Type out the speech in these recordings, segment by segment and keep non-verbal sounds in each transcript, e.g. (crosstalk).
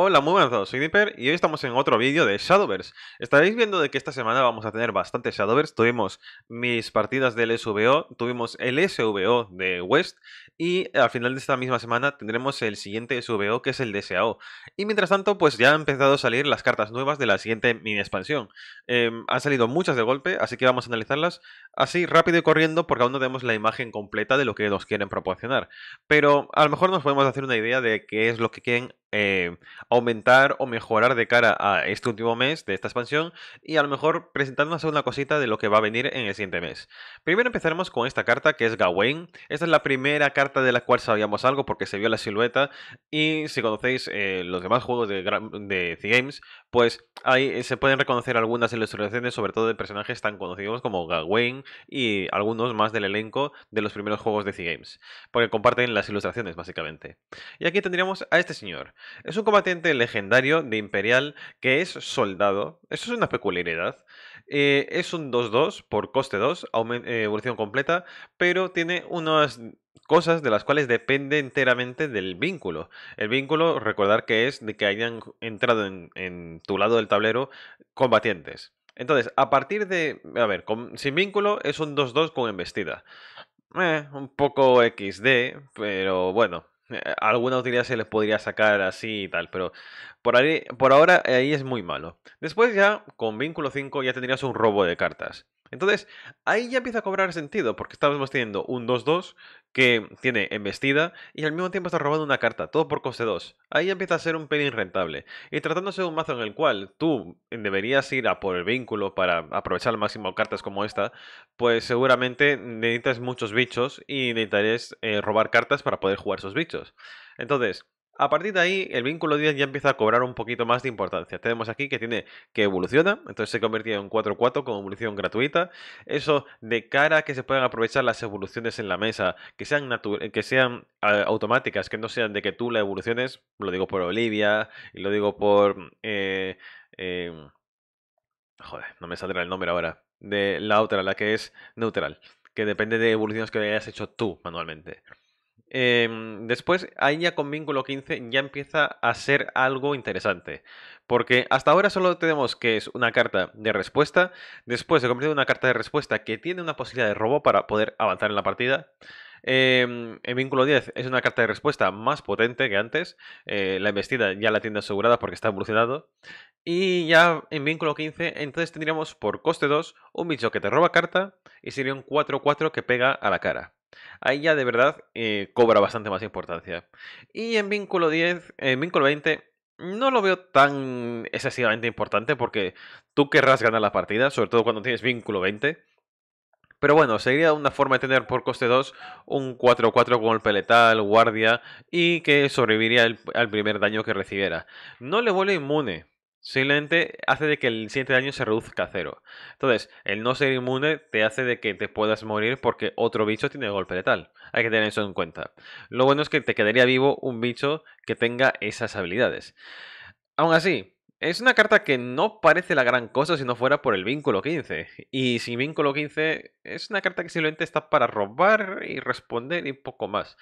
Hola, muy buenas a todos, soy Dipper y hoy estamos en otro vídeo de Shadowverse. Estaréis viendo de que esta semana vamos a tener bastantes Shadowverse. Tuvimos mis partidas del SVO, tuvimos el SVO de West y al final de esta misma semana tendremos el siguiente SVO que es el SAO Y mientras tanto, pues ya han empezado a salir las cartas nuevas de la siguiente mini expansión. Em, han salido muchas de golpe, así que vamos a analizarlas así rápido y corriendo porque aún no tenemos la imagen completa de lo que nos quieren proporcionar. Pero a lo mejor nos podemos hacer una idea de qué es lo que quieren eh, aumentar o mejorar de cara a este último mes de esta expansión y a lo mejor presentar una cosita de lo que va a venir en el siguiente mes. Primero empezaremos con esta carta que es Gawain. Esta es la primera carta de la cual sabíamos algo porque se vio la silueta y si conocéis eh, los demás juegos de, de The Games, pues ahí eh, se pueden reconocer algunas ilustraciones sobre todo de personajes tan conocidos como Gawain y algunos más del elenco de los primeros juegos de The Games, porque comparten las ilustraciones básicamente. Y aquí tendríamos a este señor. Es un combatiente legendario de Imperial que es soldado. Eso es una peculiaridad. Eh, es un 2-2 por coste 2, eh, evolución completa, pero tiene unas cosas de las cuales depende enteramente del vínculo. El vínculo, recordar que es de que hayan entrado en, tu lado del tablero combatientes. Entonces, a partir de... A ver, sin vínculo es un 2-2 con embestida. Eh, un poco XD, pero bueno, eh, alguna utilidad se les podría sacar así y tal, pero por, por ahora ahí es muy malo. Después ya, con vínculo 5, ya tendrías un robo de cartas. Entonces, ahí ya empieza a cobrar sentido, porque estamos teniendo un 2-2 que tiene embestida y al mismo tiempo está robando una carta, todo por coste 2. Ahí empieza a ser un pelín rentable. Y tratándose de un mazo en el cual tú deberías ir a por el vínculo para aprovechar al máximo cartas como esta, pues seguramente necesitas muchos bichos y necesitarás eh, robar cartas para poder jugar esos bichos. Entonces, a partir de ahí, el vínculo 10 ya empieza a cobrar un poquito más de importancia. Tenemos aquí que tiene que evoluciona, entonces se convierte en 4-4 con evolución gratuita. Eso de cara a que se puedan aprovechar las evoluciones en la mesa, que sean, que sean eh, automáticas, que no sean de que tú la evoluciones, lo digo por Olivia, y lo digo por... Eh, em, joder, no me saldrá el nombre ahora. De la otra, la que es neutral, que depende de evoluciones que hayas hecho tú manualmente. Em, después, ahí ya con vínculo 15 ya empieza a ser algo interesante. Porque hasta ahora solo tenemos que es una carta de respuesta. Después de cumplir una carta de respuesta que tiene una posibilidad de robo para poder avanzar en la partida. Em, en vínculo 10 es una carta de respuesta más potente que antes. Eh, la investida ya la tiene asegurada porque está evolucionado. Y ya en vínculo 15, entonces tendríamos por coste 2 un bicho que te roba carta y sería un 4-4 que pega a la cara. Ahí ya de verdad eh, cobra bastante más importancia. Y en vínculo 10, en vínculo 20, no lo veo tan excesivamente importante porque tú querrás ganar la partida, sobre todo cuando tienes vínculo 20. Pero bueno, sería una forma de tener por coste 2 un 4-4 con el peletal, guardia y que sobreviviría al primer daño que recibiera. No le vuelve inmune, Simplemente hace de que el siguiente daño se reduzca a cero. Entonces, el no ser inmune te hace de que te puedas morir porque otro bicho tiene golpe letal. Hay que tener eso en cuenta. Lo bueno es que te quedaría vivo un bicho que tenga esas habilidades. Aún así, es una carta que no parece la gran cosa si no fuera por el vínculo 15. Y sin vínculo 15, es una carta que simplemente está para robar y responder y poco más.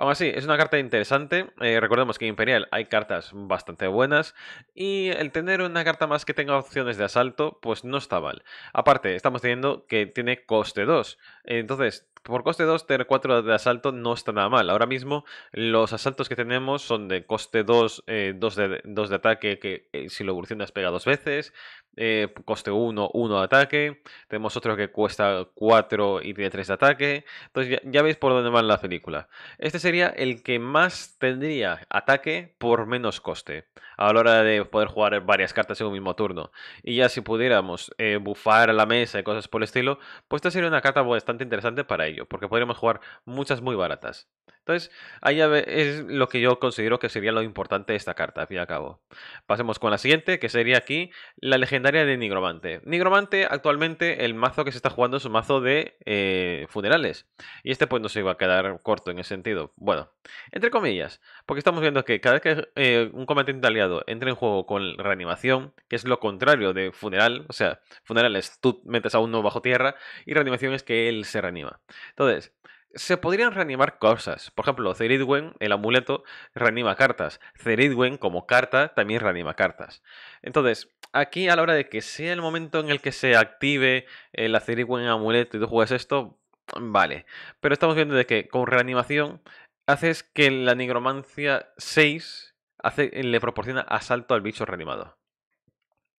Aún así, es una carta interesante. Eh, recordemos que en Imperial hay cartas bastante buenas. Y el tener una carta más que tenga opciones de asalto, pues no está mal. Aparte, estamos teniendo que tiene coste 2. Entonces, por coste 2, tener 4 de asalto no está nada mal. Ahora mismo, los asaltos que tenemos son de coste 2, 2, eh, de, de ataque, que eh, si lo evolucionas pega dos veces. Eh, coste 1, 1 de ataque. Tenemos otro que cuesta 4 y tiene 3 de ataque. Entonces ya, veis por dónde va la película. Este sería el que más tendría ataque por menos coste a la hora de poder jugar varias cartas en un mismo turno. Y ya si pudiéramos eh, bufar la mesa y cosas por el estilo, pues esta sería una carta bastante interesante para ello, porque podríamos jugar muchas muy baratas. Entonces, ahí es lo que yo considero que sería lo importante de esta carta, al fin y al cabo. Pasemos con la siguiente, que sería aquí la legendaria legendaria de Nigromante. Nigromante, actualmente, el mazo que se está jugando es un mazo de eh, funerales. Y este, pues, no se iba a quedar corto en ese sentido. Bueno, entre comillas, porque estamos viendo que cada vez que eh, un combatiente aliado entra en juego con reanimación, que es lo contrario de funeral, o sea, funeral es tú metes a uno bajo tierra y reanimación es que él se reanima. Entonces, se podrían reanimar cosas. Por ejemplo, Ceridwen, el amuleto, reanima cartas. Ceridwen, como carta, también reanima cartas. Entonces, aquí a la hora de que sea el momento en el que se active el eh, Ceridwen amuleto y tú juegas esto, vale. Pero estamos viendo de que con reanimación haces que la nigromancia 6 hace, le proporciona asalto al bicho reanimado.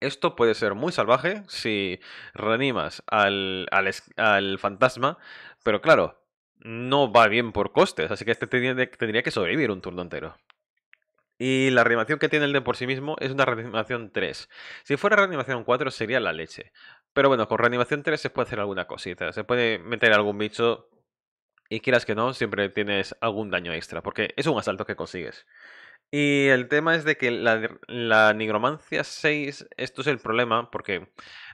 Esto puede ser muy salvaje si reanimas al, al fantasma, pero claro, no va bien por costes, así que este tendría que sobrevivir un turno entero. Y la reanimación que tiene el de por sí mismo es una reanimación 3. Si fuera reanimación 4 sería la leche. Pero bueno, con reanimación 3 se puede hacer alguna cosita. Se puede meter algún bicho y quieras que no, siempre tienes algún daño extra. Porque es un asalto que consigues. Y el tema es de que la, la nigromancia 6, esto es el problema porque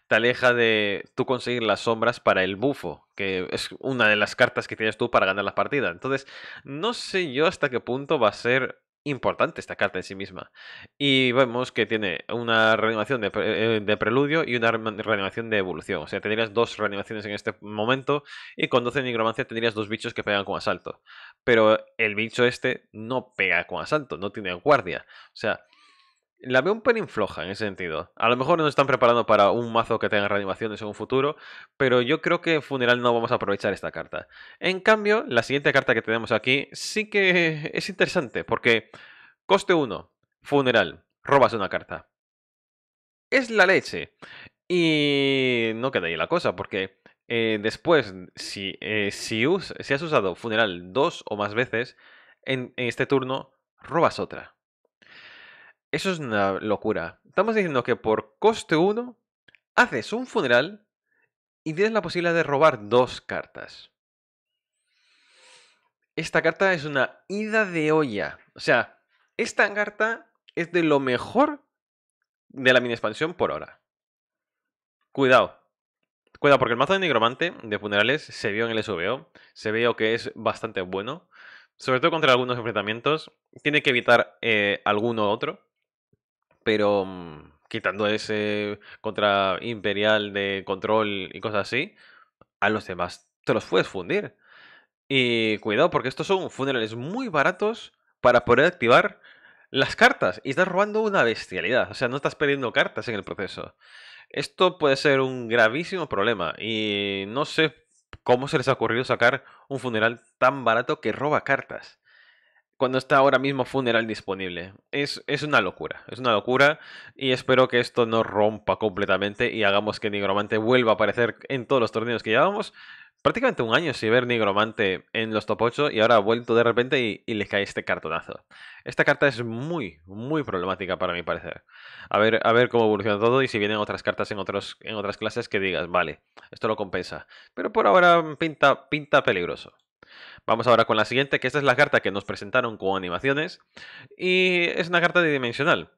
te aleja de tú conseguir las sombras para el bufo, que es una de las cartas que tienes tú para ganar la partida. Entonces, no sé yo hasta qué punto va a ser importante esta carta en sí misma. Y vemos que tiene una reanimación de, eh, preludio y una reanimación de evolución. O sea, tendrías dos reanimaciones en este momento y con 12 tendrías dos bichos que pegan con asalto. Pero el bicho este no pega con asalto, no tiene guardia. O sea, la veo un pelín floja en ese sentido. A lo mejor no están preparando para un mazo que tenga reanimaciones en un futuro, pero yo creo que funeral no vamos a aprovechar esta carta. En cambio, la siguiente carta que tenemos aquí sí que es interesante, porque coste 1, funeral, robas una carta. Es la leche. Y no queda ahí la cosa, porque eh, después, si, eh, si, si has usado funeral dos o más veces, en este turno robas otra. Eso es una locura. Estamos diciendo que por coste 1 haces un funeral y tienes la posibilidad de robar dos cartas. Esta carta es una ida de olla. O sea, esta carta es de lo mejor de la mini expansión por ahora. Cuidado. Cuidado, porque el mazo de nigromante de funerales se vio en el SVO. Se vio que es bastante bueno. Sobre todo contra algunos enfrentamientos. Tiene que evitar eh, alguno u otro pero mm, quitando ese contra imperial de control y cosas así, a los demás te los puedes fundir. Y cuidado, porque estos son funerales muy baratos para poder activar las cartas. Y estás robando una bestialidad. O sea, no estás perdiendo cartas en el proceso. Esto puede ser un gravísimo problema. Y no sé cómo se les ha ocurrido sacar un funeral tan barato que roba cartas cuando está ahora mismo Funeral disponible. Es, es, una locura, es una locura y espero que esto no rompa completamente y hagamos que Nigromante vuelva a aparecer en todos los torneos que llevamos. Prácticamente un año sin ver Nigromante en los top 8 y ahora ha vuelto de repente y, le cae este cartonazo. Esta carta es muy, muy problemática para mi parecer. A ver, a ver cómo evoluciona todo y si vienen otras cartas en, otros, en otras clases que digas, vale, esto lo compensa. Pero por ahora pinta, pinta peligroso. Vamos ahora con la siguiente, que esta es la carta que nos presentaron con animaciones. Y es una carta de dimensional.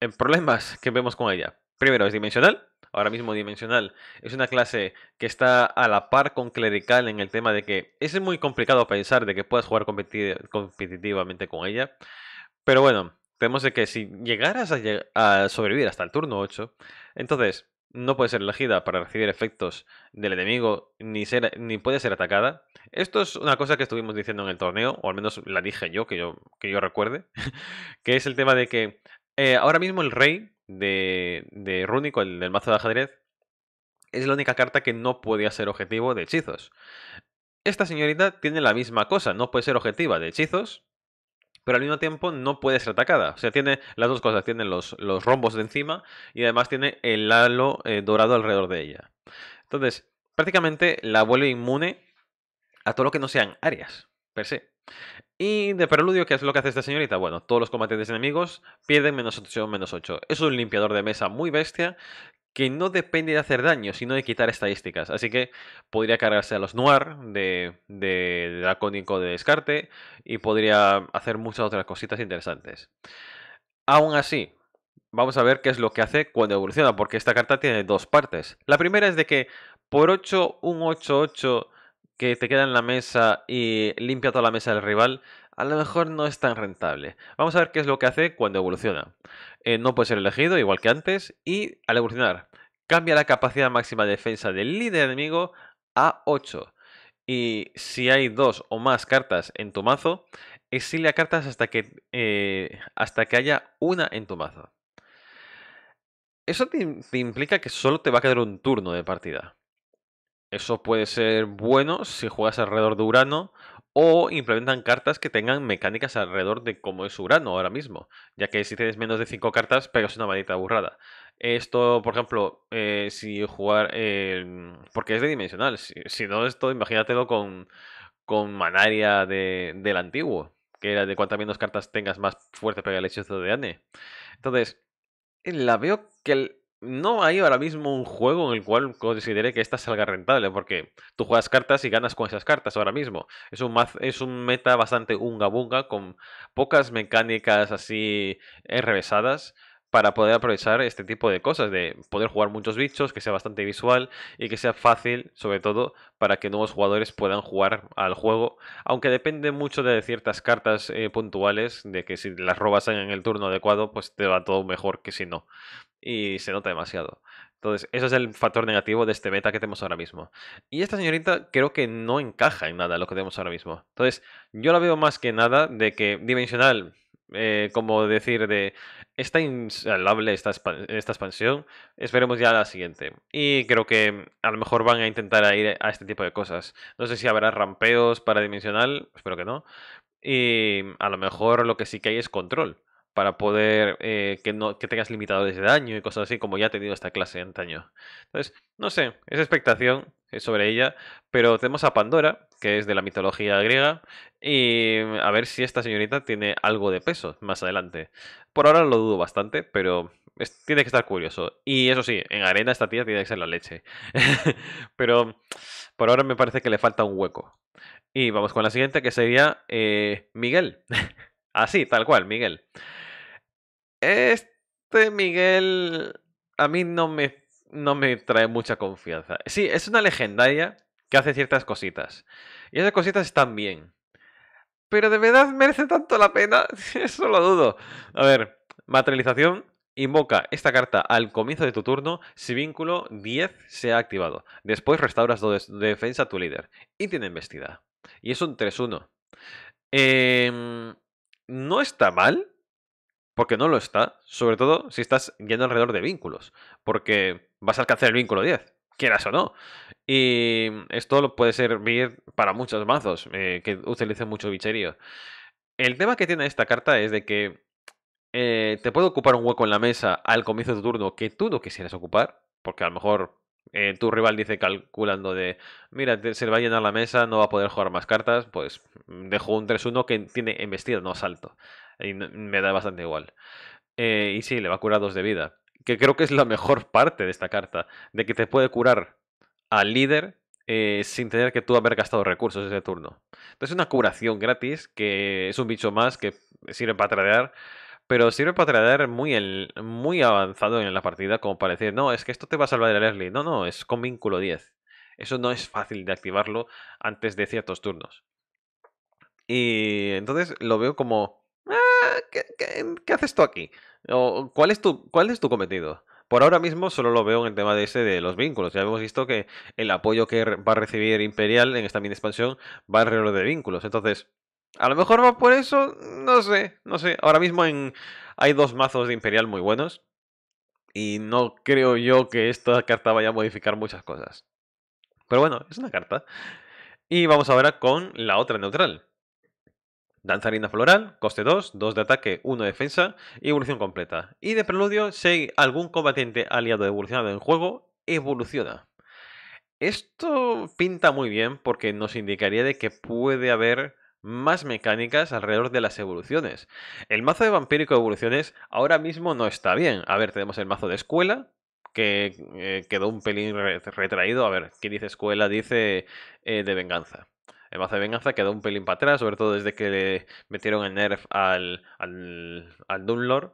En problemas que vemos con ella. Primero, es dimensional. Ahora mismo dimensional es una clase que está a la par con clerical en el tema de que es muy complicado pensar de que puedas jugar competitivamente con ella. Pero bueno, tenemos que si llegaras a, a sobrevivir hasta el turno 8, entonces no puede ser elegida para recibir efectos del enemigo ni, ser, ni puede ser atacada. Esto es una cosa que estuvimos diciendo en el torneo, o al menos la dije yo, que yo, que yo recuerde, (laughs) que es el tema de que eh, ahora mismo el rey de, de Rúnico, el del mazo de ajedrez, es la única carta que no podía ser objetivo de hechizos. Esta señorita tiene la misma cosa, no puede ser objetiva de hechizos, pero al mismo tiempo no puede ser atacada. O sea, tiene las dos cosas, tiene los, rombos de encima y además tiene el halo eh, dorado alrededor de ella. Entonces, prácticamente la vuelve inmune a todo lo que no sean áreas, per se. Y de preludio, ¿qué es lo que hace esta señorita? Bueno, todos los combatientes enemigos pierden menos 8, menos 8. Es un limpiador de mesa muy bestia que no depende de hacer daño, sino de quitar estadísticas. Así que podría cargarse a los Noir de, de, Dracónico de descarte y podría hacer muchas otras cositas interesantes. Aún así, vamos a ver qué es lo que hace cuando evoluciona, porque esta carta tiene dos partes. La primera es de que por 8, un 8-8 que te queda en la mesa y limpia toda la mesa del rival, a lo mejor no es tan rentable. Vamos a ver qué es lo que hace cuando evoluciona. Eh, no puede ser elegido, igual que antes, y al evolucionar cambia la capacidad máxima de defensa del líder enemigo a 8. Y si hay dos o más cartas en tu mazo, exilia cartas hasta que, eh, hasta que haya una en tu mazo. Eso te, te implica que solo te va a quedar un turno de partida. Eso puede ser bueno si juegas alrededor de Urano o implementan cartas que tengan mecánicas alrededor de cómo es Urano ahora mismo, ya que si tienes menos de 5 cartas, pegas una maldita burrada. Esto, por ejemplo, eh, si jugar... porque es de dimensional, si, no esto, imagínatelo con, con Manaria del antiguo, que era de cuantas menos cartas tengas, más fuerte pega el hechizo de Ane. Entonces, la veo que el, no hay ahora mismo un juego en el cual considere que esta salga rentable, porque tú juegas cartas y ganas con esas cartas ahora mismo. Es un, es un meta bastante unga bunga, con pocas mecánicas así enrevesadas para poder aprovechar este tipo de cosas, de poder jugar muchos bichos, que sea bastante visual y que sea fácil, sobre todo, para que nuevos jugadores puedan jugar al juego, aunque depende mucho de ciertas cartas eh, puntuales, de que si las robas en el turno adecuado, pues te va todo mejor que si no y se nota demasiado. Entonces, eso es el factor negativo de este beta que tenemos ahora mismo. Y esta señorita creo que no encaja en nada lo que tenemos ahora mismo. Entonces, yo la veo más que nada de que dimensional, eh, como decir, de está insalable esta, esta expansión, esperemos ya la siguiente. Y creo que a lo mejor van a intentar ir a este tipo de cosas. No sé si habrá rampeos para dimensional, espero que no. Y a lo mejor lo que sí que hay es control para poder eh, que, no, que tengas limitadores de daño y cosas así, como ya ha tenido esta clase antaño. Entonces, no sé, es expectación sobre ella, pero tenemos a Pandora, que es de la mitología griega, y a ver si esta señorita tiene algo de peso más adelante. Por ahora lo dudo bastante, pero tiene que estar curioso. Y eso sí, en arena esta tía tiene que ser la leche. (laughs) pero por ahora me parece que le falta un hueco. Y vamos con la siguiente, que sería eh, Miguel. (laughs) así, tal cual, Miguel. Este Miguel a mí no me, no me trae mucha confianza. Sí, es una legendaria que hace ciertas cositas. Y esas cositas están bien. Pero de verdad merece tanto la pena, (laughs) eso lo dudo. A ver, materialización, Invoca esta carta al comienzo de tu turno si vínculo 10 se ha activado. Después restauras de defensa a tu líder. Y tiene embestida. Y es un 3-1. Em, no está mal porque no lo está, sobre todo si estás yendo alrededor de vínculos, porque vas a alcanzar el vínculo 10, quieras o no. Y esto lo puede servir para muchos mazos eh, que utilicen mucho bicherío. El tema que tiene esta carta es de que eh, te puede ocupar un hueco en la mesa al comienzo de tu turno que tú no quisieras ocupar, porque a lo mejor eh, tu rival dice calculando de, mira, se le va a llenar la mesa, no va a poder jugar más cartas, pues mm, dejo un 3-1 que tiene embestido, no salto. Y me da bastante igual. Eh, y sí, le va a curar dos de vida. Que creo que es la mejor (laughs) parte de esta carta. De que te puede curar al líder eh, sin tener que tú haber gastado recursos ese turno. Entonces es una curación gratis que es un bicho más que sirve para tradear. Pero sirve para tradear muy, el, muy avanzado en la partida como para decir, no, es que esto te va a salvar el early. No, no, es con vínculo 10. Eso no es fácil de activarlo antes de ciertos turnos. Y entonces lo veo como Ah, ¿qué, haces tú aquí? ¿cuál, es tu, ¿Cuál es tu cometido? Por ahora mismo solo lo veo en el tema de ese de los vínculos. Ya hemos visto que el apoyo que va a recibir Imperial en esta mini expansión va alrededor de vínculos. Entonces, a lo mejor va por eso, no sé, no sé. Ahora mismo hay dos mazos de Imperial muy buenos. Y no creo yo que esta carta vaya a modificar muchas cosas. Pero bueno, es una carta. Y vamos ahora con la otra neutral. Danzarina floral, coste 2, 2 de ataque, 1 de defensa y evolución completa. Y de preludio, si algún combatiente aliado evolucionado en juego, evoluciona. Esto pinta muy bien porque nos indicaría de que puede haber más mecánicas alrededor de las evoluciones. El mazo de vampírico de evoluciones ahora mismo no está bien. A ver, tenemos el mazo de escuela, que eh, quedó un pelín retraído. A ver, ¿quién dice escuela? Dice eh, de venganza. El mazo de Venganza quedó un pelín para atrás, sobre todo desde que le metieron el nerf al, al, Dunlord.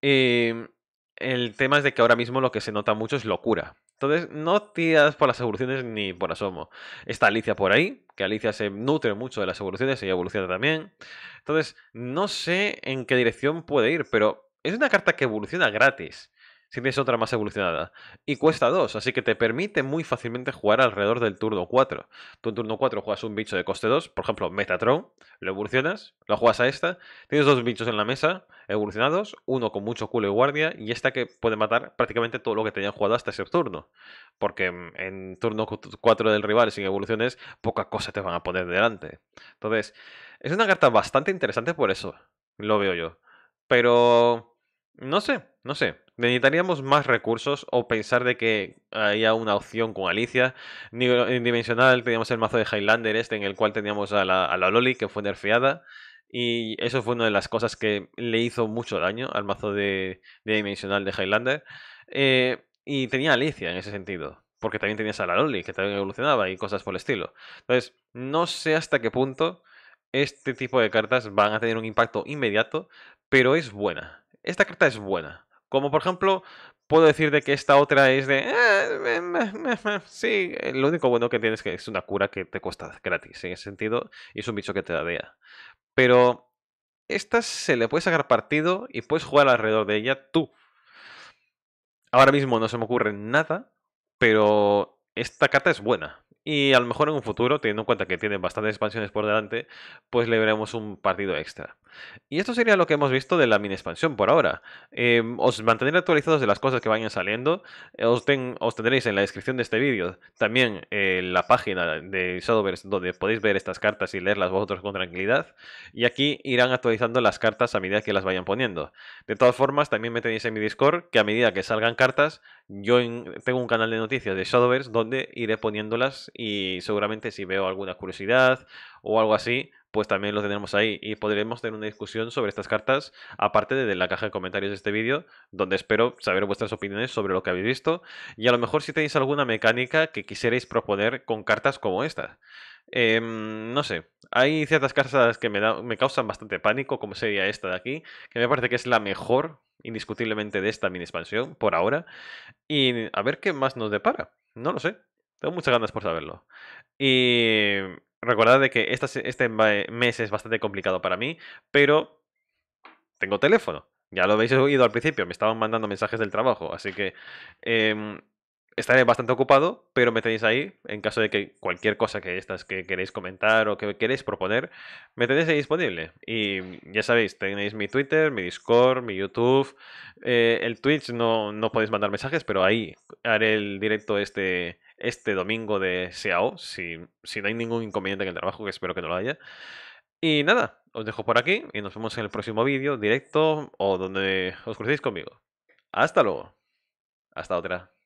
Y em, el tema es de que ahora mismo lo que se nota mucho es locura. Entonces, no tiras por las evoluciones ni por asomo. Está Alicia por ahí, que Alicia se nutre mucho de las evoluciones, y evoluciona también. Entonces, no sé en qué dirección puede ir, pero es una carta que evoluciona gratis si tienes otra más evolucionada. Y cuesta 2, así que te permite muy fácilmente jugar alrededor del turno 4. Tú en turno 4 juegas un bicho de coste 2, por ejemplo Metatron, lo evolucionas, lo juegas a esta, tienes dos bichos en la mesa evolucionados, uno con mucho culo y guardia, y esta que puede matar prácticamente todo lo que te jugado hasta ese turno. Porque en turno 4 del rival sin evoluciones, poca cosa te van a poner delante. Entonces, es una carta bastante interesante por eso, lo veo yo. Pero... No sé, no sé. Necesitaríamos más recursos o pensar de que haya una opción con Alicia. En Dimensional teníamos el mazo de Highlander este en el cual teníamos a la, Loli que fue nerfeada. Y eso fue una de las cosas que le hizo mucho daño al mazo de, Dimensional de Highlander. Eh, y tenía Alicia en ese sentido. Porque también tenías a la Loli, que también evolucionaba y cosas por el estilo. Entonces, no sé hasta qué punto este tipo de cartas van a tener un impacto inmediato, pero es buena. Esta carta es buena. Como por ejemplo, puedo decir de que esta otra es de... Ah, sí, eh, lo único bueno que tienes es que es una cura que te cuesta gratis, en ese sentido, y es un bicho que te da DEA. Pero esta se le puede sacar partido y puedes jugar alrededor de ella tú. Ahora mismo no se me ocurre nada, pero esta carta es buena. Y a lo mejor en un futuro, teniendo en cuenta que tiene bastantes expansiones por delante, pues le veremos un partido extra. Y esto sería lo que hemos visto de la mini expansión por ahora. Em, os mantendré actualizados de las cosas que vayan saliendo. Eh, os, tendréis en la descripción de este vídeo también eh, la página de Shadowverse donde podéis ver estas cartas y leerlas vosotros con tranquilidad. Y aquí irán actualizando las cartas a medida que las vayan poniendo. De todas formas, también me tenéis en mi Discord que a medida que salgan cartas, yo tengo un canal de noticias de Shadowverse donde iré poniéndolas y seguramente si veo alguna curiosidad o algo así, pues también lo tendremos ahí y podremos tener una discusión sobre estas cartas, aparte de la caja de comentarios de este vídeo, donde espero saber vuestras opiniones sobre lo que habéis visto y a lo mejor si tenéis alguna mecánica que quisierais proponer con cartas como esta. Em, no sé, hay ciertas cartas que me, me causan bastante pánico, como sería esta de aquí, que me parece que es la mejor, indiscutiblemente, de esta mini expansión por ahora. Y a ver qué más nos depara. No lo sé. Tengo muchas ganas por saberlo. Y Recordad de que este mes es bastante complicado para mí, pero tengo teléfono. Ya lo habéis oído al principio, me estaban mandando mensajes del trabajo, así que em, estaré bastante ocupado, pero me tenéis ahí en caso de que cualquier cosa que estas que queréis comentar o que queréis proponer, me tenéis ahí disponible. Y ya sabéis, tenéis mi Twitter, mi Discord, mi YouTube, eh, el Twitch no, no podéis mandar mensajes, pero ahí haré el directo este este domingo de SEAO, si, si no hay ningún inconveniente en el trabajo, que espero que no lo haya. Y nada, os dejo por aquí y nos vemos en el próximo vídeo, directo o donde os crucéis conmigo. Hasta luego. Hasta otra.